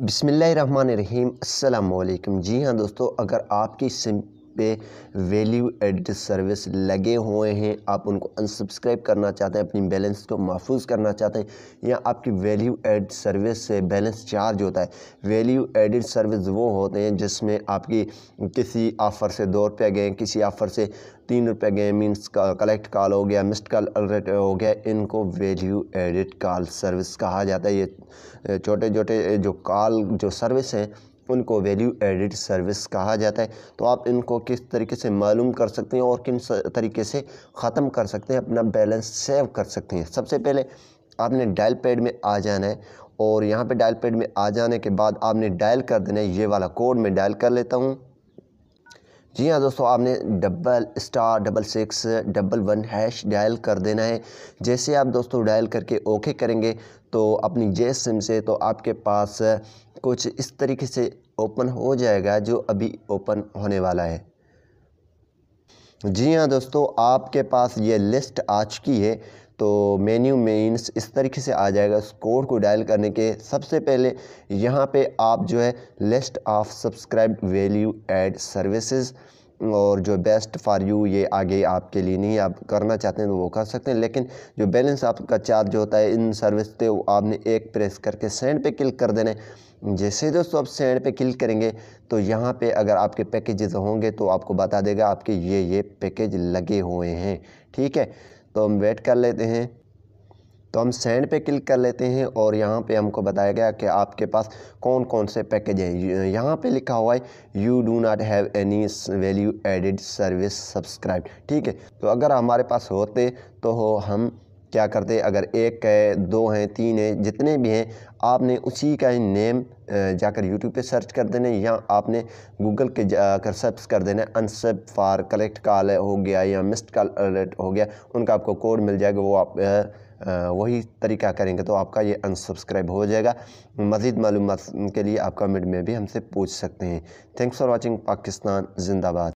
बिसमीम् अल्लाम जी हाँ दोस्तों अगर आपकी पे वैल्यू एडिड सर्विस लगे हुए हैं आप उनको अनसब्सक्राइब करना चाहते हैं अपनी बैलेंस को महफूज करना चाहते हैं या आपकी वैल्यू एड सर्विस से बैलेंस चार्ज होता है वैल्यू एडिड सर्विस वो होते हैं जिसमें आपकी किसी ऑफ़र से दो रुपये गए किसी ऑफ़र से तीन रुपये गए मीन्स कलेक्ट कॉल हो गया मिस्ड कॉल अलर्ट हो गया इनको वैल्यू एडिड कॉल सर्विस कहा जाता है ये छोटे छोटे जो कॉल जो सर्विस हैं उनको वैल्यू एडिड सर्विस कहा जाता है तो आप इनको किस तरीके से मालूम कर सकते हैं और किन तरीके से ख़त्म कर सकते हैं अपना बैलेंस सेव कर सकते हैं सबसे पहले आपने डायल पैड में आ जाना है और यहाँ पे डायल पैड में आ जाने के बाद आपने डायल कर देना है ये वाला कोड मैं डायल कर लेता हूँ जी हाँ दोस्तों आपने double star double six double one hash dial कर देना है जैसे आप दोस्तों डायल करके ओके करेंगे तो अपनी जे सिम से तो आपके पास कुछ इस तरीके से ओपन हो जाएगा जो अभी ओपन होने वाला है जी हाँ दोस्तों आपके पास ये लिस्ट आ चुकी है तो मेन्यू मेन्स इस तरीके से आ जाएगा कोड को डायल करने के सबसे पहले यहाँ पे आप जो है list of subscribe value add services और जो बेस्ट फॉर यू ये आगे आपके लिए नहीं आप करना चाहते हैं तो वो कर सकते हैं लेकिन जो बैलेंस आपका चार्ज होता है इन सर्विस पे वो आपने एक प्रेस करके सेंड पे क्लिक कर देना है जैसे दोस्तों आप सेंड पे क्लिक करेंगे तो यहाँ पे अगर आपके पैकेजेस होंगे तो आपको बता देगा आपके ये ये पैकेज लगे हुए हैं ठीक है तो हम वेट कर लेते हैं तो हम सेंड पे क्लिक कर लेते हैं और यहाँ पे हमको बताया गया कि आपके पास कौन कौन से पैकेज हैं यहाँ पे लिखा हुआ है you do not have any value added service subscribe ठीक है तो अगर हमारे पास होते तो हो हम क्या करते अगर एक है दो हैं तीन हैं जितने भी हैं आपने उसी का ही नेम जाकर यूट्यूब पे सर्च कर देना या आपने गूगल के जाकर सर्च कर देना अनसब फार कलेक्ट कॉल हो गया या मिस्ड कॉल अलर्ट हो गया उनका आपको कोड मिल जाएगा वो आप वही तरीका करेंगे तो आपका ये अनसब्सक्राइब हो जाएगा मज़ीद मालूम के लिए आप कमेंट में भी हमसे पूछ सकते हैं थैंक्स फॉर वॉचिंग पाकिस्तान जिंदाबाद